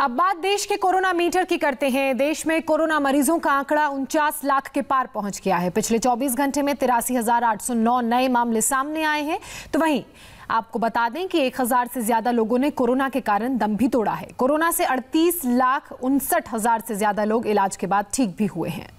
अब बात देश के कोरोना मीटर की करते हैं देश में कोरोना मरीजों का आंकड़ा उनचास लाख के पार पहुंच गया है पिछले 24 घंटे में तिरासी नए मामले सामने आए हैं तो वहीं आपको बता दें कि 1000 से ज्यादा लोगों ने कोरोना के कारण दम भी तोड़ा है कोरोना से अड़तीस लाख उनसठ हजार से ज्यादा लोग इलाज के बाद ठीक भी हुए हैं